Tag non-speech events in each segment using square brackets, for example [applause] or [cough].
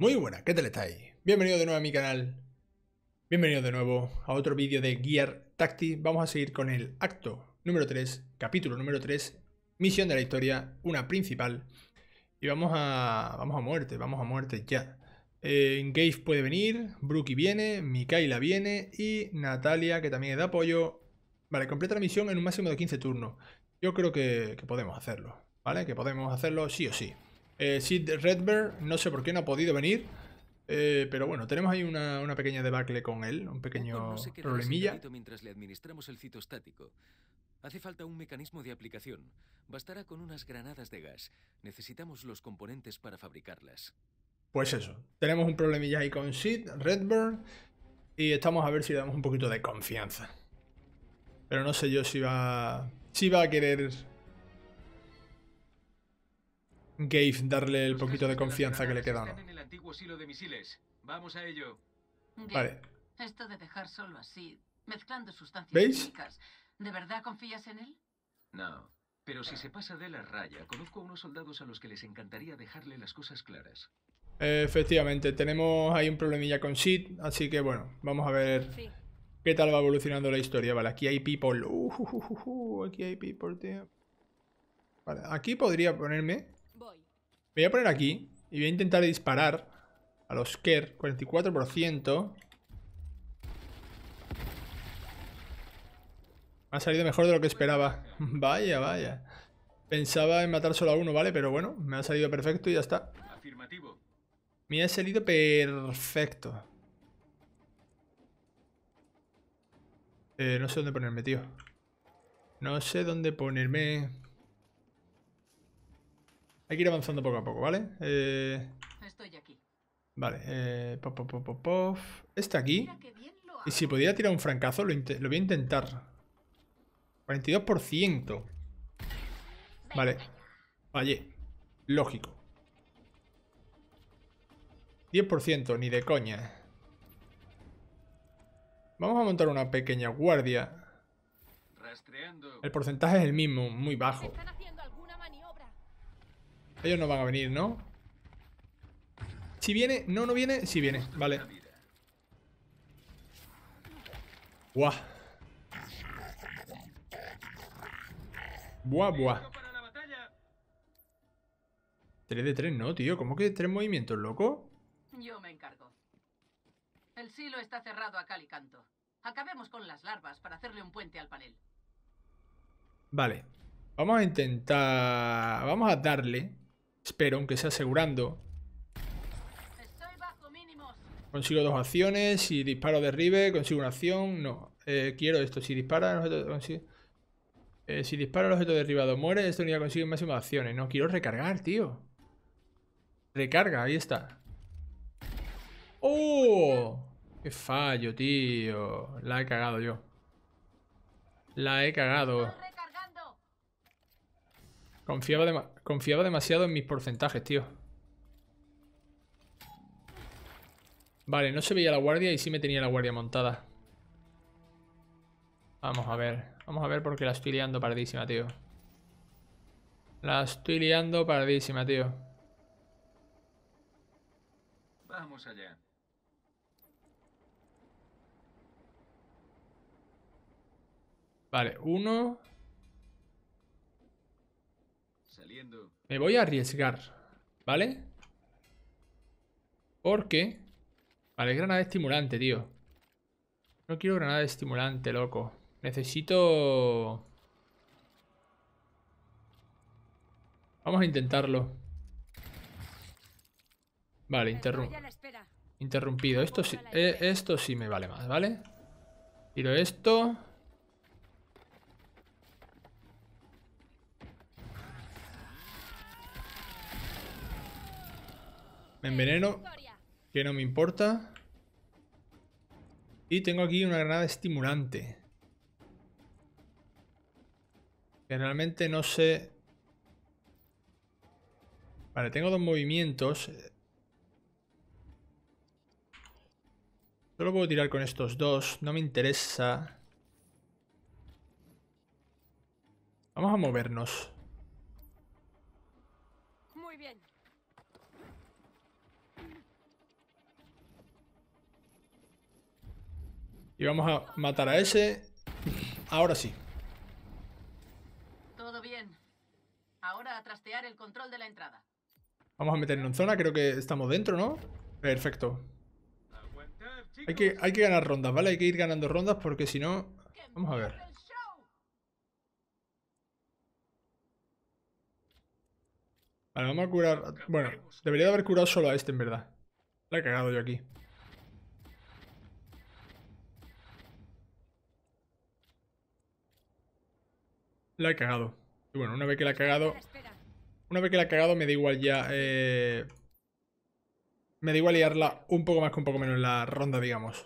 Muy buena, ¿qué tal estáis? Bienvenidos de nuevo a mi canal. Bienvenidos de nuevo a otro vídeo de Gear Tactics. Vamos a seguir con el acto número 3, capítulo número 3, misión de la historia, una principal. Y vamos a, vamos a muerte, vamos a muerte ya. Eh, puede venir, Brookie viene, Mikaela viene y Natalia, que también da apoyo. Vale, completa la misión en un máximo de 15 turnos. Yo creo que podemos hacerlo, ¿vale? Que podemos hacerlo sí o sí. Eh, Sid Redbird, no sé por qué no ha podido venir. Eh, pero bueno, tenemos ahí una, una, pequeña debacle con él, un pequeño problemilla. Mientras le administramos el citostático. Hace falta un mecanismo de aplicación. Bastará con unas granadas de gas. Necesitamos los componentes para fabricarlas. Pues eso, tenemos un problemilla ahí con Sid, Redburn, y estamos a ver si le damos un poquito de confianza. Pero no sé yo si va, si va a querer Gabe darle el poquito de confianza que le queda el antiguo silo de misiles. Vamos a ello. Vale. Esto de dejar solo así, mezclando sustancias Químicas, ¿De verdad confías en él? No, pero si se pasa de la raya, conozco a unos soldados a los que les encantaría dejarle las cosas claras. Efectivamente, tenemos ahí un problemilla con Sid, así que bueno, vamos a ver qué tal va evolucionando la historia. Vale, aquí hay people. Uh, aquí hay people, tío. Vale, aquí podría ponerme me voy a poner aquí y voy a intentar disparar a los Kerr, 44%. Me ha salido mejor de lo que esperaba. [laughs] vaya, vaya. Pensaba en matar solo a uno, ¿vale? Pero bueno, me ha salido perfecto y ya está. Afirmativo. Me ha salido perfecto. Eh, no sé dónde ponerme, tío. No sé dónde ponerme. Hay que ir avanzando poco a poco, ¿vale? Eh, Estoy aquí. Vale, eh... Pop, pop, este aquí. Y si podía tirar un francazo, lo, voy a intentar. 42%. Vale. Vale. Lógico. 10%, ni de coña. Vamos a montar una pequeña guardia. El porcentaje es el mismo, muy bajo. Ellos no van a venir, ¿no? Si viene, no, no viene, si viene, vale. Buah. Buah, buah. 3 de 3 no, tío. ¿Cómo que 3 movimientos, loco? Yo me encargo. El silo está cerrado a cal y canto. Acabemos con las larvas para hacerle un puente al panel. Vale. Vamos a intentar... Vamos a darle Espero, aunque sea asegurando. Consigo dos acciones. Si disparo derribe, consigo una acción. No. Eh, quiero esto. Si dispara el objeto, eh, si dispara el objeto derribado muere, esto unidad consigue máximo de acciones. No, quiero recargar, tío. Recarga, ahí está. ¡Oh! ¡Qué fallo, tío! La he cagado yo. La he cagado. Confiaba, demasiado en mis porcentajes, tío. Vale, no se veía la guardia y sí me tenía la guardia montada. Vamos a ver. Vamos a ver porque la estoy liando pardísima, tío. La estoy liando pardísima, tío. Vamos allá. Vale, uno. Me voy a arriesgar, ¿vale? Porque... Vale, granada estimulante, tío. No quiero granada estimulante, loco. Necesito... Vamos a intentarlo. Vale, interrumpido. Esto sí, eh, esto sí me vale más, ¿vale? Tiro esto. Enveneno, que no me importa. Y tengo aquí una granada estimulante. Generalmente realmente no sé... Vale, tengo dos movimientos. Solo puedo tirar con estos dos. No me interesa. Vamos a movernos. Y vamos a matar a ese. Ahora sí. Todo bien. Ahora a trastear el control de la entrada. Vamos a meter en zona. Creo que estamos dentro, ¿no? Perfecto. Hay que, hay que ganar rondas, ¿vale? Hay que ir ganando rondas porque si no... Vamos a ver. Vale, vamos a curar... Bueno, debería haber curado solo a este, en verdad. La he cagado yo aquí. La he cagado. Y bueno, una vez que la he cagado... Una vez que la he cagado me da igual ya... Eh, me da igual liarla un poco más que un poco menos en la ronda, digamos.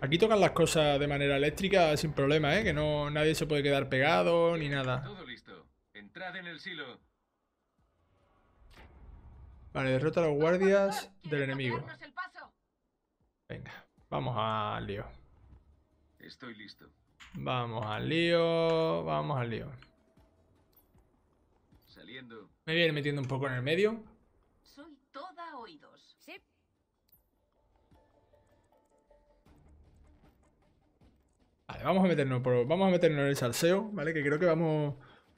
Aquí tocan las cosas de manera eléctrica sin problema, ¿eh? Que no nadie se puede quedar pegado ni nada. Todo listo. en el silo. Vale, derrota a los guardias del enemigo. Venga, vamos al lío. Estoy listo. Vamos al lío, vamos al lío. Saliendo. Me voy a ir metiendo un poco en el medio. Soy toda oídos. Vale, vamos a meternos vamos a meternos en el salseo, ¿vale? Que creo que vamos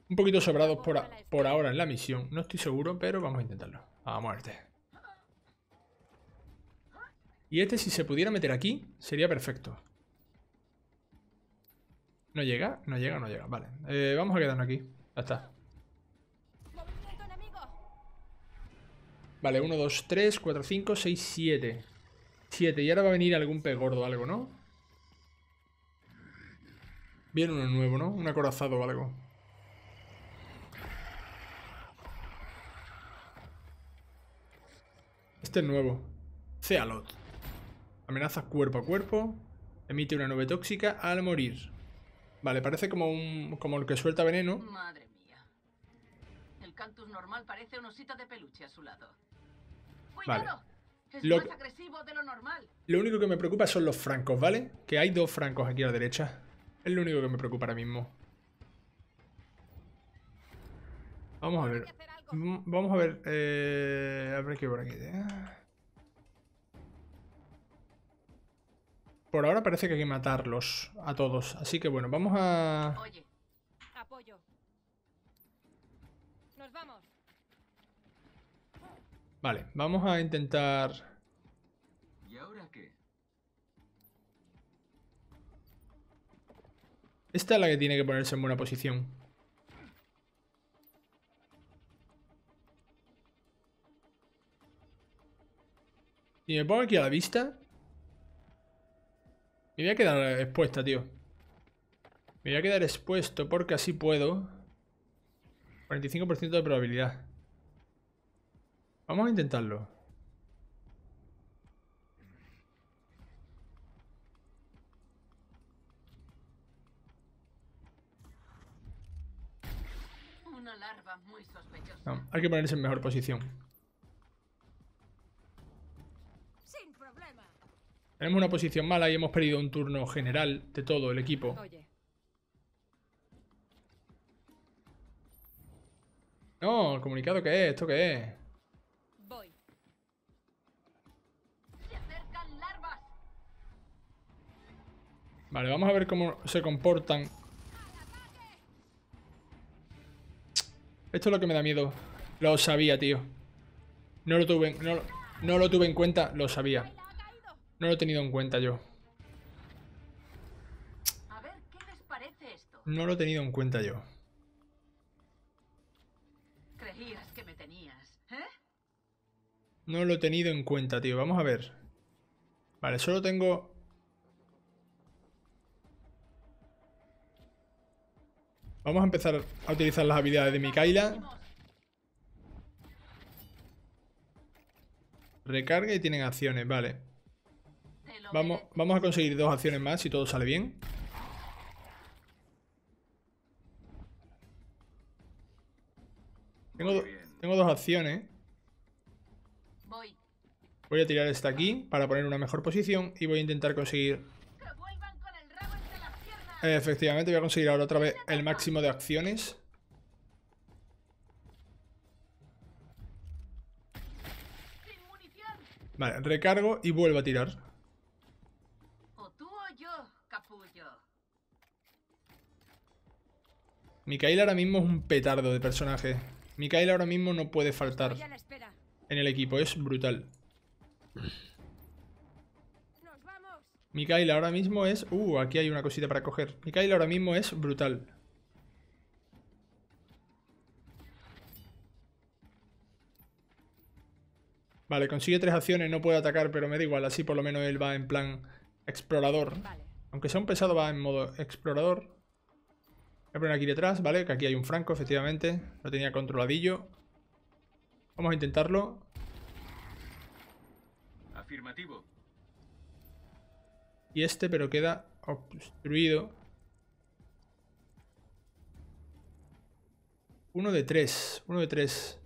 un poquito sobrados por, por ahora en la misión. No estoy seguro, pero vamos a intentarlo. A muerte. Y este si se pudiera meter aquí, sería perfecto. ¿No llega? No llega, no llega. Vale. Eh, vamos a quedarnos aquí. Ya está. Vale, 1, 2, 3, 4, 5, 6, 7. 7. Y ahora va a venir algún pez gordo o algo, ¿no? Viene uno nuevo, ¿no? Un acorazado o algo. Este es nuevo. Cealot. Amenaza cuerpo a cuerpo. Emite una nube tóxica al morir. Vale, parece como un como el que suelta veneno. El normal parece osito de peluche a su lado. Vale. lo... único que me preocupa son los francos, ¿vale? Que hay dos francos aquí a la derecha. Es lo único que me preocupa ahora mismo. Vamos a ver. Mm, vamos a ver. Eh, a ver qué por aquí. Eh. Por ahora parece que hay que matarlos a todos. Así que bueno, vamos a... Oye, apoyo. Nos vamos. Vale, vamos a intentar... ¿Y ahora qué? Esta es la que tiene que ponerse en buena posición. Y me pongo aquí a la vista, me voy a quedar expuesta, tío. Me voy a quedar expuesto porque así puedo. 45% de probabilidad. Vamos a intentarlo. Una hay que ponerse en mejor posición. Tenemos una posición mala y hemos perdido un turno general de todo el equipo. No, el comunicado que es, esto qué es. Vale, vamos a ver cómo se comportan. Esto es lo que me da miedo. Lo sabía, tío. No lo tuve, no lo tuve en cuenta, lo sabía. No lo he tenido en cuenta yo. No lo he tenido en cuenta yo. que me tenías, ¿eh? No lo he tenido en cuenta, tío. Vamos a ver. Vale, solo tengo... Vamos a empezar a utilizar las habilidades de Mikaila. Recarga y tienen acciones, vale. Vamos, a conseguir dos acciones más si todo sale bien. Tengo, tengo dos acciones. Voy a tirar esta aquí para poner una mejor posición y voy a intentar conseguir... Efectivamente, voy a conseguir ahora otra vez el máximo de acciones. Vale, recargo y vuelvo a tirar. Mikael ahora mismo es un petardo de personaje. Mikael ahora mismo no puede faltar en el equipo, es brutal. Mikael ahora mismo es... Uh, aquí hay una cosita para coger. Mikael ahora mismo es brutal. Vale, consigue tres acciones, no puede atacar, pero me da igual. Así por lo menos él va en plan explorador. Aunque sea un pesado, va en modo explorador. Voy a poner aquí detrás, ¿vale? Que aquí hay un franco, efectivamente. Lo tenía controladillo. Vamos a intentarlo. Afirmativo. Y este, pero queda obstruido. Uno de tres. Uno de tres.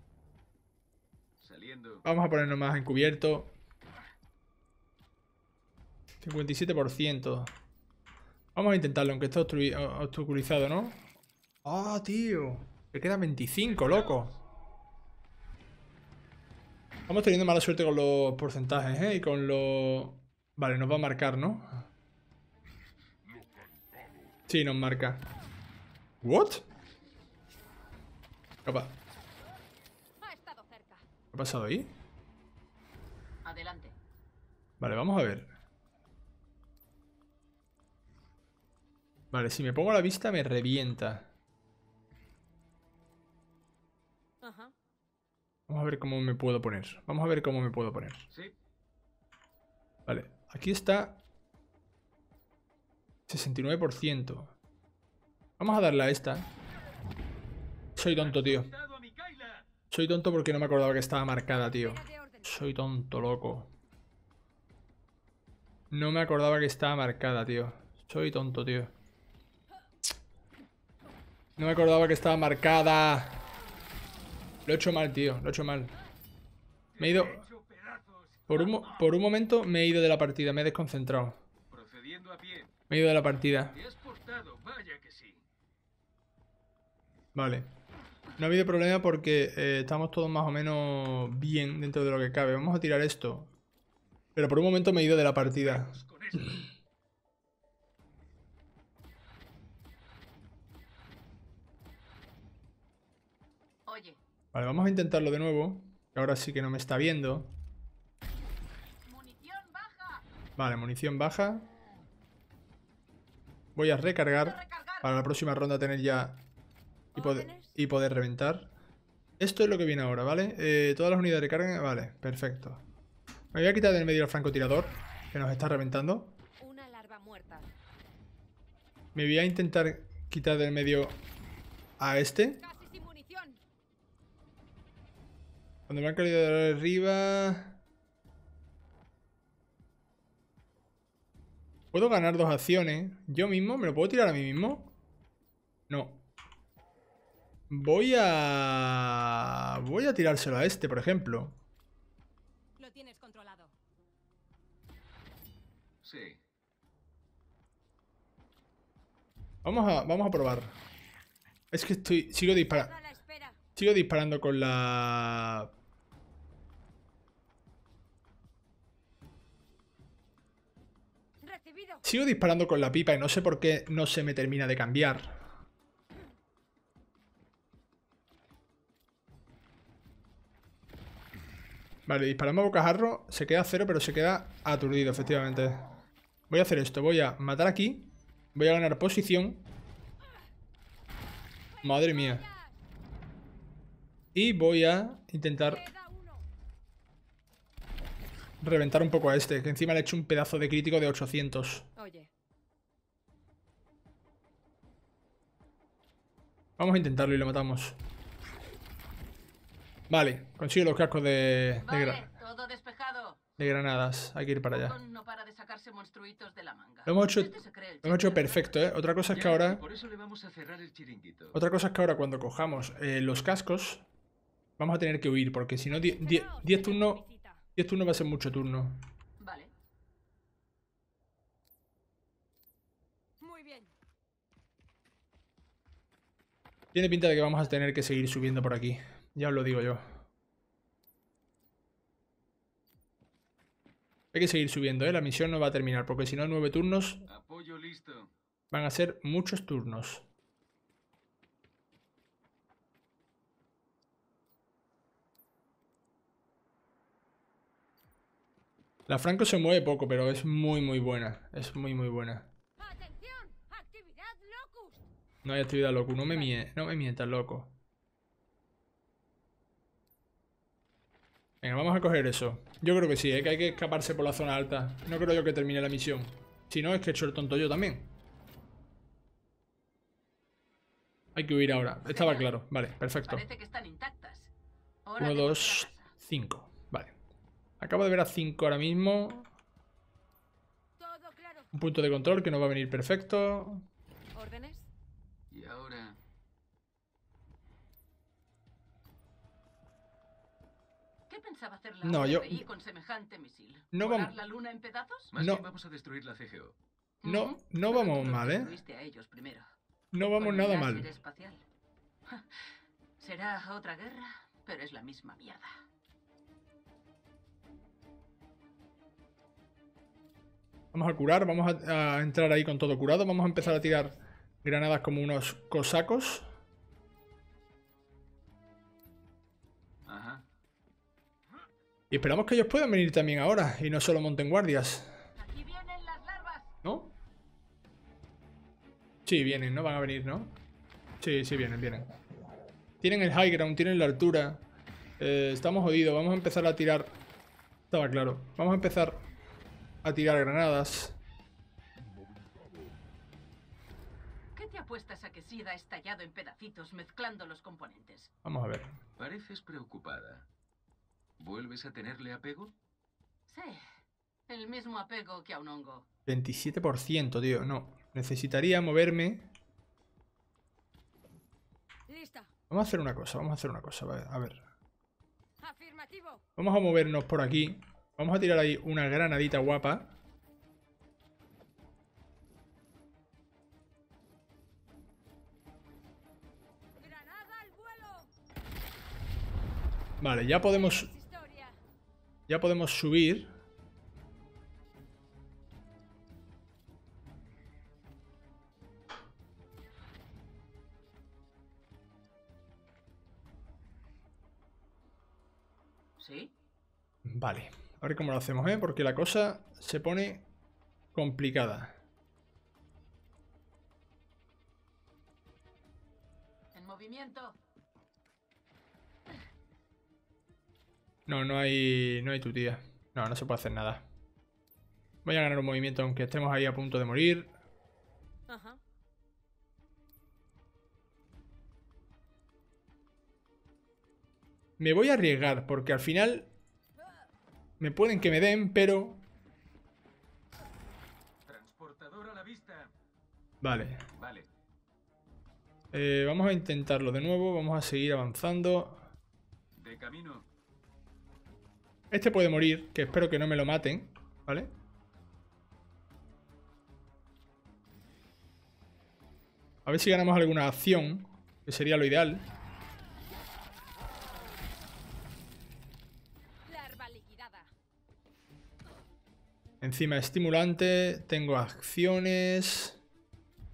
Saliendo. Vamos a ponernos más encubierto. 57%. Vamos a intentarlo, aunque está obstaculizado, ¿no? ¡Ah, tío! Me queda 25, loco. Vamos teniendo mala suerte con los porcentajes, ¿eh? Y con los... Vale, nos va a marcar, ¿no? Sí, nos marca. ¿What? ¿Qué ha, ¿Qué ha pasado ahí? Adelante. Vale, vamos a ver. Vale, si me pongo a la vista me revienta. Vamos a ver cómo me puedo poner. Vamos a ver cómo me puedo poner. Vale, aquí está 69%. Vamos a darle a esta. Soy tonto, tío. Soy tonto porque no me acordaba que estaba marcada, tío. Soy tonto, loco. No me acordaba que estaba marcada, tío. Soy tonto, tío. No me acordaba que estaba marcada. Lo he hecho mal, tío. Lo he hecho mal. Me he ido... Por un, momento me he ido de la partida. Me he desconcentrado. Me he ido de la partida. Vale. No ha habido problema porque eh, estamos todos más o menos bien dentro de lo que cabe. Vamos a tirar esto. Pero por un momento me he ido de la partida. Vale, vamos a intentarlo de nuevo. Ahora sí que no me está viendo. Vale, munición baja. Voy a recargar para la próxima ronda tener ya y, poder reventar. Esto es lo que viene ahora, ¿vale? Eh, todas las unidades recargan, vale, perfecto. Me voy a quitar del medio al francotirador que nos está reventando. Me voy a intentar quitar del medio a este. Cuando me han caído de arriba... ¿Puedo ganar dos acciones? ¿Yo mismo? ¿Me lo puedo tirar a mí mismo? No. Voy a... Voy a tirárselo a este, por ejemplo. Lo tienes controlado. Sí. Vamos a, vamos a probar. Es que estoy... Sigo disparando. Sigo disparando con la... Sigo disparando con la pipa y no sé por qué no se me termina de cambiar. Vale, disparamos a bocajarro. Se queda cero, pero se queda aturdido, efectivamente. Voy a hacer esto. Voy a matar aquí. Voy a ganar posición. Madre mía. Y voy a intentar reventar un poco a este, que encima le he hecho un pedazo de crítico de 800. Vamos a intentarlo y lo matamos. Vale, consigo los cascos de, de, granadas. Hay que ir para allá. Lo hemos hecho, este perfecto, ¿eh? Otra cosa es que ahora... Otra cosa es que ahora cuando cojamos eh, los cascos, Vamos a tener que huir, porque si no, 10 turnos... 10 turnos va a ser mucho turno. Vale. Muy bien. Tiene pinta de que vamos a tener que seguir subiendo por aquí. Ya os lo digo yo. Hay que seguir subiendo, ¿eh? La misión no va a terminar, porque si no, 9 turnos... Van a ser muchos turnos. La Franco se mueve poco, pero es muy, muy buena. Es muy, muy buena. No hay actividad loco, No me, no me mientas, loco. Venga, vamos a coger eso. Yo creo que sí, ¿eh? que hay que escaparse por la zona alta. No creo yo que termine la misión. Si no, es que he hecho el tonto yo también. Hay que huir ahora. Estaba claro. Vale, perfecto. Uno, dos, cinco. Acabo de ver a 5 ahora mismo. Un punto de control que no va a venir perfecto. ¿Órdenes? Y ahora... ¿Qué pensaba hacer la no, yo... con semejante misil? No vamos... la luna en pedazos? Más no. vamos a destruir la CGO. No, no, vamos mal, ¿eh? A ellos primero. No vamos nada mal. [laughs] Será otra guerra, pero es la misma mierda. Vamos a curar, vamos a, entrar ahí con todo curado. Vamos a empezar a tirar granadas como unos cosacos. Ajá. Y esperamos que ellos puedan venir también ahora y no solo monten guardias. Aquí vienen las larvas. ¿No? Sí, vienen, ¿no? Van a venir, ¿no? Sí, sí, vienen, vienen. Tienen el high ground, tienen la altura. Eh, estamos jodidos. Vamos a empezar a tirar... Estaba claro. Vamos a empezar a tirar granadas. ¿Qué te apuestas a que estallado en pedacitos mezclando los componentes? Vamos a ver. Pareces preocupada. ¿Vuelves a tenerle apego? Sí, el mismo apego que a un hongo. 27%, tío, no. Necesitaría moverme. Vamos a hacer una cosa, vamos a hacer una cosa, a ver. Vamos a movernos por aquí. Vamos a tirar ahí una granadita guapa. Vale, ya podemos... Ya podemos subir. A ver cómo lo hacemos, ¿eh? Porque la cosa se pone complicada. En movimiento. No, no hay, no hay tu tía. No, no se puede hacer nada. Voy a ganar un movimiento aunque estemos ahí a punto de morir. Ajá. Me voy a arriesgar porque al final me pueden que me den, pero... Vale. Vale. Eh, vamos a intentarlo de nuevo. Vamos a seguir avanzando. De camino. Este puede morir, que espero que no me lo maten. ¿Vale? A ver si ganamos alguna acción, que sería lo ideal. Encima estimulante, tengo acciones.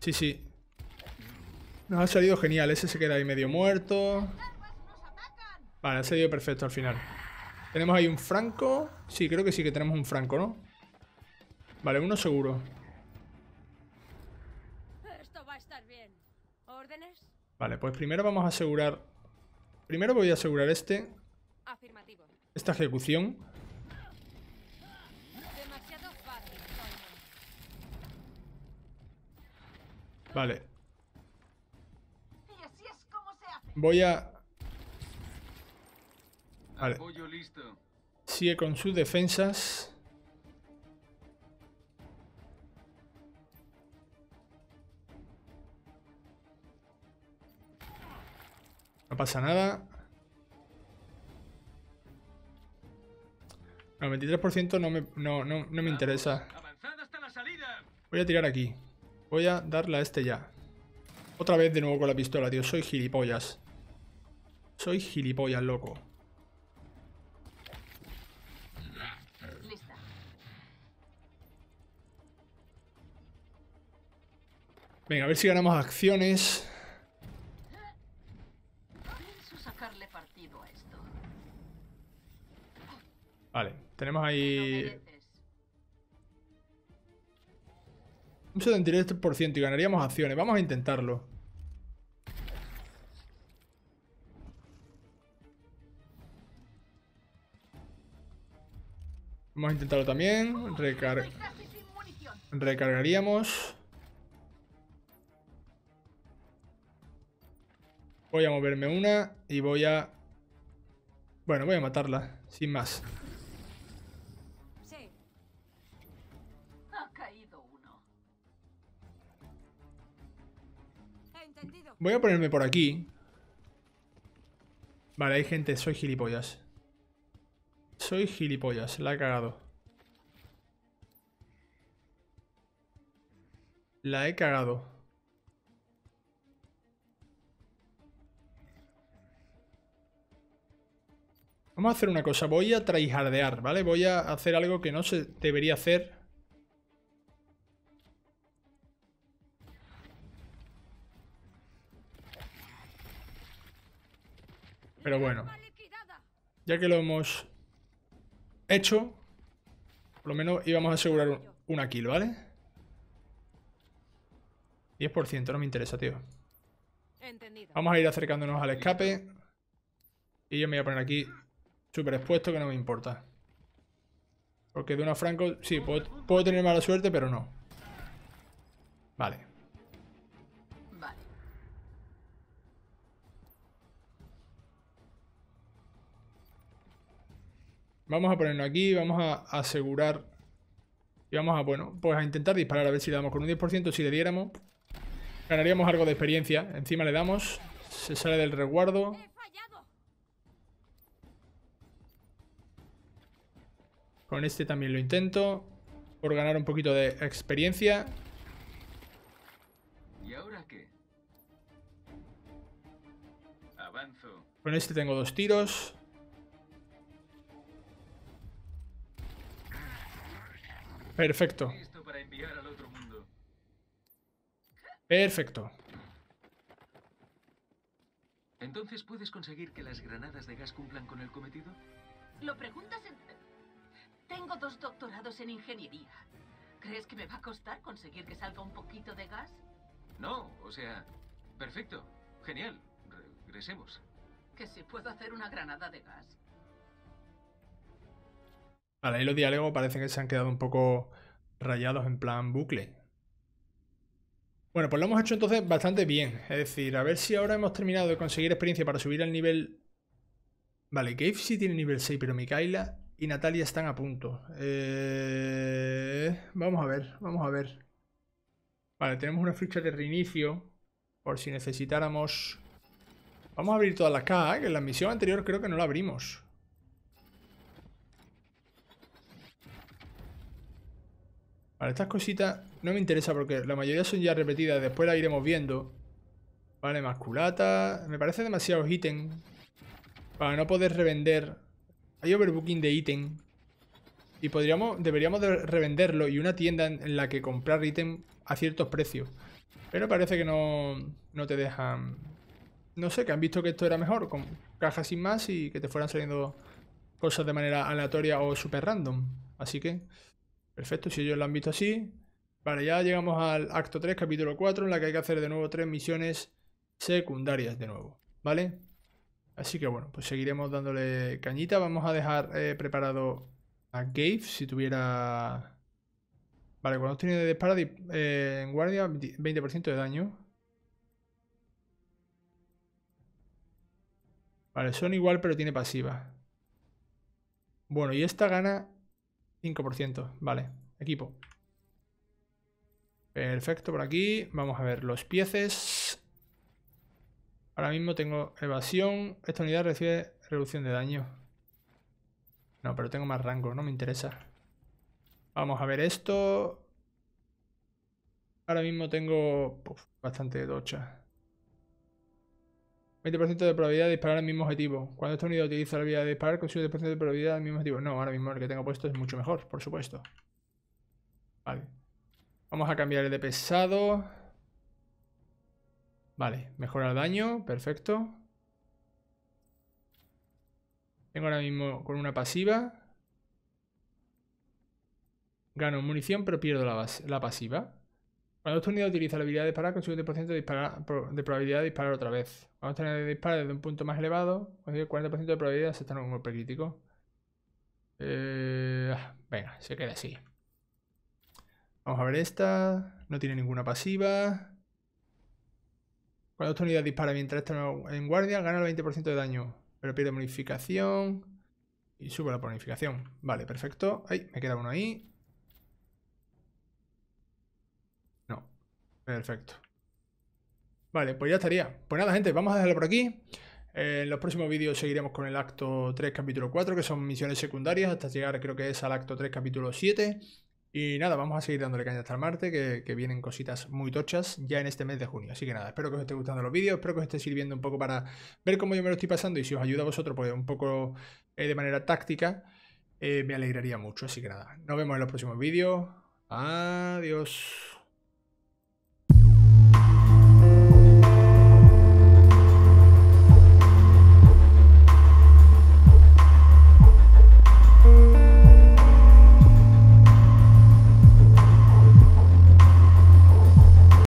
Sí, sí. Nos ha salido genial, ese se queda ahí medio muerto. Vale, ha salido perfecto al final. Tenemos ahí un franco. Sí, creo que sí que tenemos un franco, ¿no? Vale, uno seguro. Esto va a estar bien. Vale, pues primero vamos a asegurar... Primero voy a asegurar este. Esta ejecución. Vale. Voy a... Vale. Sigue con sus defensas. No pasa nada. No, 23% no me, no, no me interesa. Voy a tirar aquí. Voy a darle a este ya. Otra vez de nuevo con la pistola, tío. Soy gilipollas. Soy gilipollas, loco. Venga, a ver si ganamos acciones. Vale, tenemos ahí Un 73% y ganaríamos acciones. Vamos a intentarlo. Vamos a intentarlo también. Recarga. Recargaríamos. Voy a moverme una y voy a... Bueno, voy a matarla, sin más. Voy a ponerme por aquí. Vale, hay gente, soy gilipollas. Soy gilipollas, la he cagado. La he cagado. Vamos a hacer una cosa, voy a traijardear, ¿vale? Voy a hacer algo que no se debería hacer Pero bueno, ya que lo hemos hecho, por lo menos íbamos a asegurar una kill, ¿vale? 10%, no me interesa, tío. Vamos a ir acercándonos al escape. Y yo me voy a poner aquí súper expuesto, que no me importa. Porque de una franco... Sí, puedo tener mala suerte, pero no. Vale. Vamos a ponernos aquí, vamos a asegurar. Y vamos a, bueno, pues a intentar disparar a ver si le damos con un 10%. Si le diéramos, ganaríamos algo de experiencia. Encima le damos. Se sale del resguardo. Con este también lo intento. Por ganar un poquito de experiencia. ¿Y ahora Con este tengo dos tiros. Perfecto. Perfecto. Entonces, ¿puedes conseguir que las granadas de gas cumplan con el cometido? Lo preguntas en... Tengo dos doctorados en ingeniería. ¿Crees que me va a costar conseguir que salga un poquito de gas? No, o sea... Perfecto. Genial. Regresemos. ¿Que si puedo hacer una granada de gas? Vale, ahí los diálogos parece que se han quedado un poco rayados en plan bucle. Bueno, pues lo hemos hecho entonces bastante bien. Es decir, a ver si ahora hemos terminado de conseguir experiencia para subir al nivel... Vale, Gabe sí tiene nivel 6, pero Mikaela y Natalia están a punto. Eh, vamos a ver, vamos a ver. Vale, tenemos una ficha de reinicio. Por si necesitáramos... Vamos a abrir todas las cajas, ¿eh? que en la misión anterior creo que no la abrimos. Vale, estas cositas no me interesa porque la mayoría son ya repetidas. Después las iremos viendo. Vale, masculata. Me parece demasiado ítems. Para no poder revender. Hay overbooking de ítem. Y podríamos, deberíamos revenderlo y una tienda en la que comprar ítem a ciertos precios. Pero parece que no, no te dejan... No sé, que han visto que esto era mejor, con cajas sin más y que te fueran saliendo cosas de manera aleatoria o super random. Así que... Perfecto, si ellos lo han visto así. Vale, ya llegamos al acto 3, capítulo 4, en la que hay que hacer de nuevo tres misiones secundarias de nuevo, ¿vale? Así que bueno, pues seguiremos dándole cañita. Vamos a dejar eh, preparado a Gabe, si tuviera... Vale, cuando tiene de dispara eh, en guardia, 20% de daño. Vale, son igual, pero tiene pasiva. Bueno, y esta gana 5%, vale, equipo. Perfecto, por aquí. Vamos a ver los pieces. Ahora mismo tengo evasión. Esta unidad recibe reducción de daño. No, pero tengo más rango, no me interesa. Vamos a ver esto. Ahora mismo tengo bastante docha. 20% de probabilidad de disparar al mismo objetivo. Cuando esta unidad utiliza la habilidad de disparar, consigue 10% de probabilidad al mismo objetivo. No, ahora mismo el que tengo puesto es mucho mejor, por supuesto. Vale. Vamos a cambiar el de pesado. Vale, mejora el daño, perfecto. Tengo ahora mismo con una pasiva. Gano munición, pero pierdo la, base, la pasiva. Cuando esta unidad utiliza la habilidad de disparar, consigue un 10% de, probabilidad de disparar otra vez. Vamos a tener de disparar desde un punto más elevado, consigue el 40% de probabilidad de aceptar un golpe crítico. Eh, venga, se queda así. Vamos a ver esta. No tiene ninguna pasiva. Cuando esta unidad dispara mientras está en guardia, gana el 20% de daño, pero pierde bonificación y sube la bonificación. Vale, perfecto. Ahí, me queda uno ahí. Perfecto. Vale, pues ya estaría. Pues nada, gente, vamos a dejarlo por aquí. En los próximos vídeos seguiremos con el acto 3, capítulo 4, que son misiones secundarias, hasta llegar creo que es al acto 3, capítulo 7. Y nada, vamos a seguir dándole caña hasta el martes, que, vienen cositas muy tochas ya en este mes de junio. Así que nada, espero que os esté gustando los vídeos, espero que os esté sirviendo un poco para ver cómo yo me lo estoy pasando y si os ayuda a vosotros, pues un poco eh, de manera táctica, eh, me alegraría mucho. Así que nada, nos vemos en los próximos vídeos. Adiós.